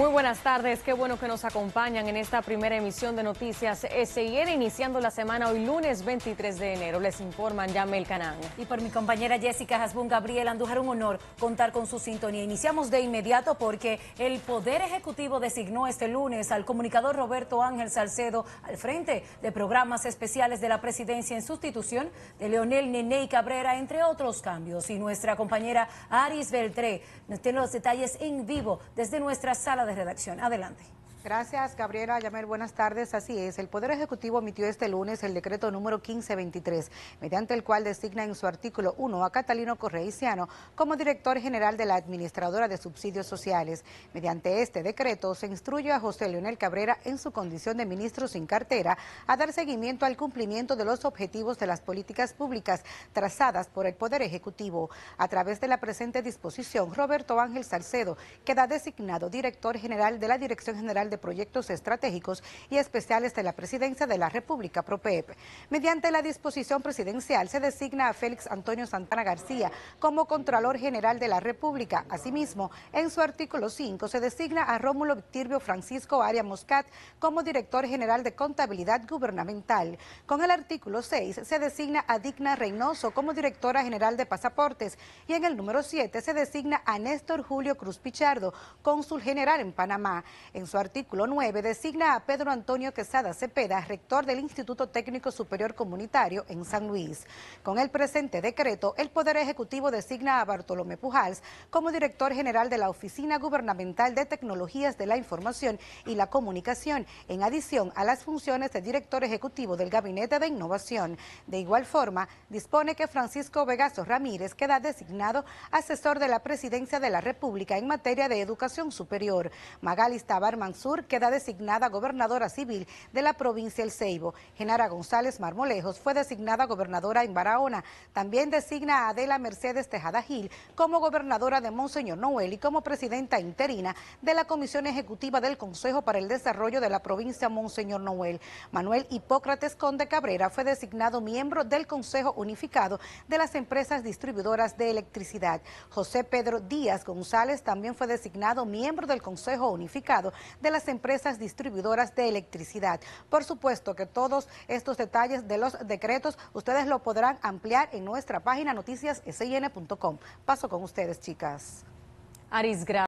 Muy buenas tardes, qué bueno que nos acompañan en esta primera emisión de Noticias seguir iniciando la semana hoy lunes 23 de enero. Les informan el canal. Y por mi compañera Jessica Hasbun Gabriel andujar un honor contar con su sintonía. Iniciamos de inmediato porque el Poder Ejecutivo designó este lunes al comunicador Roberto Ángel Salcedo al frente de programas especiales de la presidencia en sustitución de Leonel y Cabrera, entre otros cambios. Y nuestra compañera Aris Beltré nos tiene los detalles en vivo desde nuestra sala de redacción. Adelante. Gracias, Gabriela Yamel. Buenas tardes. Así es, el Poder Ejecutivo emitió este lunes el decreto número 1523, mediante el cual designa en su artículo 1 a Catalino Correiciano como director general de la Administradora de Subsidios Sociales. Mediante este decreto se instruye a José Leonel Cabrera en su condición de ministro sin cartera a dar seguimiento al cumplimiento de los objetivos de las políticas públicas trazadas por el Poder Ejecutivo. A través de la presente disposición, Roberto Ángel Salcedo queda designado director general de la Dirección General de Proyectos Estratégicos y Especiales de la Presidencia de la República, PROPEP. E Mediante la disposición presidencial se designa a Félix Antonio Santana García como Contralor General de la República. Asimismo, en su artículo 5 se designa a Rómulo Tirbio Francisco Aria Moscat como Director General de Contabilidad Gubernamental. Con el artículo 6 se designa a Digna Reynoso como Directora General de Pasaportes y en el número 7 se designa a Néstor Julio Cruz Pichardo, Cónsul General en Panamá. En su artículo artículo 9 designa a Pedro Antonio Quesada Cepeda, rector del Instituto Técnico Superior Comunitario en San Luis. Con el presente decreto, el Poder Ejecutivo designa a Bartolomé Pujals como director general de la Oficina Gubernamental de Tecnologías de la Información y la Comunicación, en adición a las funciones de director ejecutivo del Gabinete de Innovación. De igual forma, dispone que Francisco Vegaso Ramírez queda designado asesor de la Presidencia de la República en materia de educación superior. Magali Barmanzú queda designada gobernadora civil de la provincia El Ceibo. Genara González Marmolejos fue designada gobernadora en Barahona. También designa a Adela Mercedes Tejada Gil como gobernadora de Monseñor Noel y como presidenta interina de la Comisión Ejecutiva del Consejo para el Desarrollo de la provincia Monseñor Noel. Manuel Hipócrates Conde Cabrera fue designado miembro del Consejo Unificado de las Empresas Distribuidoras de Electricidad. José Pedro Díaz González también fue designado miembro del Consejo Unificado de las empresas distribuidoras de electricidad. Por supuesto que todos estos detalles de los decretos ustedes lo podrán ampliar en nuestra página noticias-sin.com. Paso con ustedes, chicas. Aris,